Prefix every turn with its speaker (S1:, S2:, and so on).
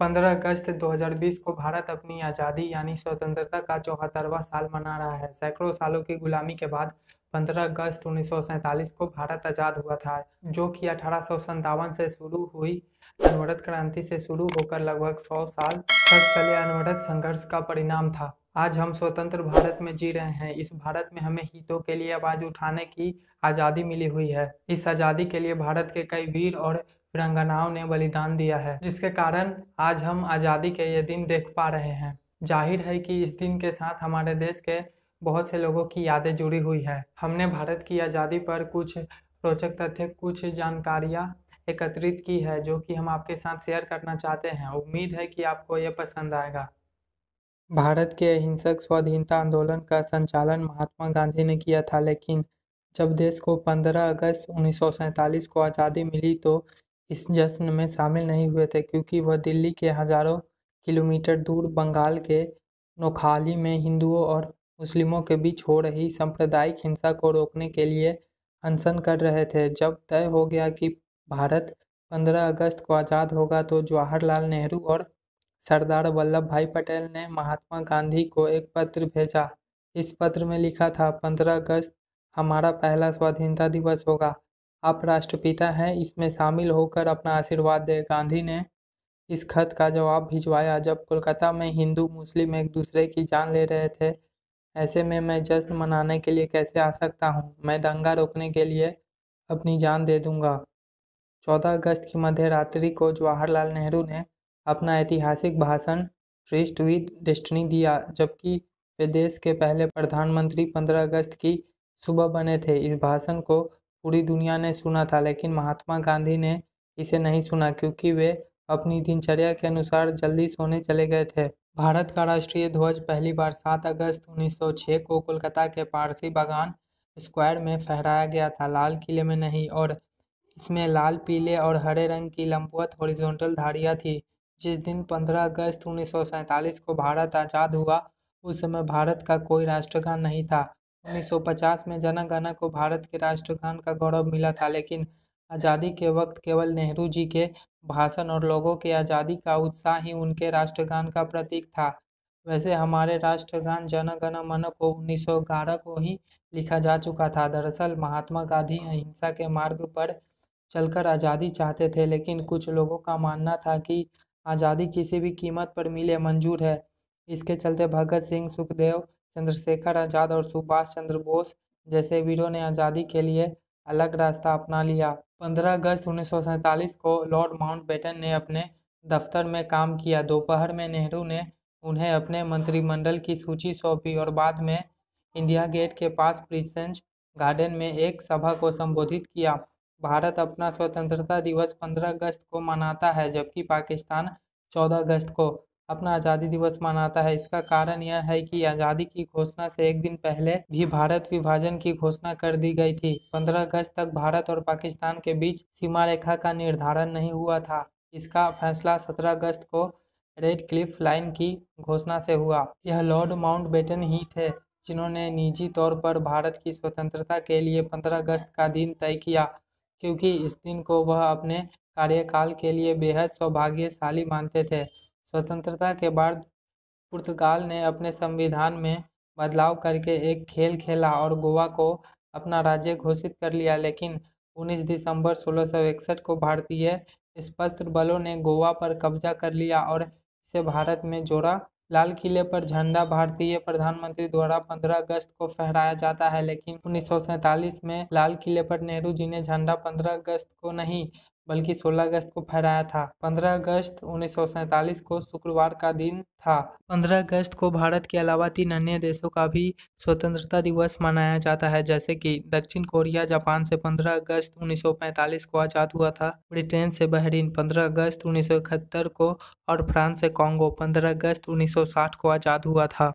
S1: पंद्रह अगस्त 2020 को भारत अपनी आज़ादी यानी स्वतंत्रता का चौहत्तरवा साल मना रहा है सैकड़ों सालों की गुलामी के बाद 15 अगस्त उन्नीस को भारत आज़ाद हुआ था जो कि अठारह से शुरू हुई अनवरत क्रांति से शुरू होकर लगभग 100 साल तक चले अनवरत संघर्ष का परिणाम था आज हम स्वतंत्र भारत में जी रहे हैं इस भारत में हमें हितों के लिए आवाज उठाने की आज़ादी मिली हुई है इस आज़ादी के लिए भारत के कई वीर और वीरांगनाओं ने बलिदान दिया है जिसके कारण आज हम आज़ादी के ये दिन देख पा रहे हैं जाहिर है कि इस दिन के साथ हमारे देश के बहुत से लोगों की यादें जुड़ी हुई है हमने भारत की आज़ादी पर कुछ रोचक तथ्य कुछ जानकारियाँ एकत्रित की है जो कि हम आपके साथ शेयर करना चाहते हैं उम्मीद है कि आपको यह पसंद आएगा भारत के अहिंसक स्वाधीनता आंदोलन का संचालन महात्मा गांधी ने किया था लेकिन जब देश को 15 अगस्त 1947 को आज़ादी मिली तो इस जश्न में शामिल नहीं हुए थे क्योंकि वह दिल्ली के हजारों किलोमीटर दूर बंगाल के नोखाली में हिंदुओं और मुस्लिमों के बीच हो रही सांप्रदायिक हिंसा को रोकने के लिए अनशन कर रहे थे जब तय हो गया कि भारत 15 अगस्त को आज़ाद होगा तो जवाहरलाल नेहरू और सरदार वल्लभ भाई पटेल ने महात्मा गांधी को एक पत्र भेजा इस पत्र में लिखा था 15 अगस्त हमारा पहला स्वाधीनता दिवस होगा आप राष्ट्रपिता हैं इसमें शामिल होकर अपना आशीर्वाद दे गांधी ने इस खत का जवाब भिजवाया जब कोलकाता में हिंदू मुस्लिम एक दूसरे की जान ले रहे थे ऐसे में मैं जश्न मनाने के लिए कैसे आ सकता हूँ मैं दंगा रोकने के लिए अपनी जान दे दूंगा चौदह अगस्त की मध्य रात्रि को जवाहरलाल नेहरू ने अपना ऐतिहासिक भाषण ट्रिस्ट विद डेस्टनी दिया जबकि वे देश के पहले प्रधानमंत्री पंद्रह अगस्त की सुबह बने थे इस भाषण को पूरी दुनिया ने सुना था लेकिन महात्मा गांधी ने इसे नहीं सुना क्योंकि वे अपनी दिनचर्या के अनुसार जल्दी सोने चले गए थे भारत का राष्ट्रीय ध्वज पहली बार 7 अगस्त 1906 को कोलकाता के पारसी बागान स्क्वायर में फहराया गया था लाल किले में नहीं और इसमें लाल पीले और हरे रंग की लंबवत हॉरिजॉन्टल धारियाँ थी जिस दिन 15 अगस्त उन्नीस को भारत आज़ाद हुआ उस समय भारत का कोई राष्ट्रगान नहीं था 1950 में जनगणना को भारत के राष्ट्रगान का गौरव मिला था लेकिन आज़ादी के वक्त केवल नेहरू जी के भाषण और लोगों के आज़ादी का उत्साह ही उनके राष्ट्रगान का प्रतीक था वैसे हमारे राष्ट्रगान जनगण मन को उन्नीस को ही लिखा जा चुका था दरअसल महात्मा गांधी अहिंसा के मार्ग पर चलकर आज़ादी चाहते थे लेकिन कुछ लोगों का मानना था कि आज़ादी किसी भी कीमत पर मिले मंजूर है इसके चलते भगत सिंह सुखदेव चंद्रशेखर आज़ाद और सुभाष चंद्र बोस जैसे वीरों ने आज़ादी के लिए अलग रास्ता अपना लिया 15 अगस्त उन्नीस को लॉर्ड माउंटबेटन ने अपने दफ्तर में काम किया दोपहर में नेहरू ने उन्हें अपने मंत्रिमंडल की सूची सौंपी और बाद में इंडिया गेट के पास प्रिसेंज गार्डन में एक सभा को संबोधित किया भारत अपना स्वतंत्रता दिवस 15 अगस्त को मनाता है जबकि पाकिस्तान 14 अगस्त को अपना आज़ादी दिवस मनाता है इसका कारण यह है कि आज़ादी की घोषणा से एक दिन पहले भी भारत विभाजन की घोषणा कर दी गई थी 15 अगस्त तक भारत और पाकिस्तान के बीच सीमा रेखा का निर्धारण नहीं हुआ था इसका फैसला 17 अगस्त को रेड क्लिफ लाइन की घोषणा से हुआ यह लॉर्ड बेटन ही थे जिन्होंने निजी तौर पर भारत की स्वतंत्रता के लिए पंद्रह अगस्त का दिन तय किया क्योंकि इस दिन को वह अपने कार्यकाल के लिए बेहद सौभाग्यशाली मानते थे स्वतंत्रता के बाद पुर्तगाल ने अपने संविधान में बदलाव करके एक खेल खेला और गोवा को अपना राज्य घोषित कर लिया लेकिन 19 दिसंबर सोलह को भारतीय सशस्त्र बलों ने गोवा पर कब्जा कर लिया और इसे भारत में जोड़ा लाल किले पर झंडा भारतीय प्रधानमंत्री द्वारा 15 अगस्त को फहराया जाता है लेकिन उन्नीस में लाल किले पर नेहरू जी ने झंडा 15 अगस्त को नहीं बल्कि 16 अगस्त को फहराया था 15 अगस्त उन्नीस को शुक्रवार का दिन था 15 अगस्त को भारत के अलावा तीन अन्य देशों का भी स्वतंत्रता दिवस मनाया जाता है जैसे कि दक्षिण कोरिया जापान से 15 अगस्त 1945 को आज़ाद हुआ था ब्रिटेन से बहरीन 15 अगस्त उन्नीस को और फ्रांस से कांगो 15 अगस्त 1960 को आज़ाद हुआ था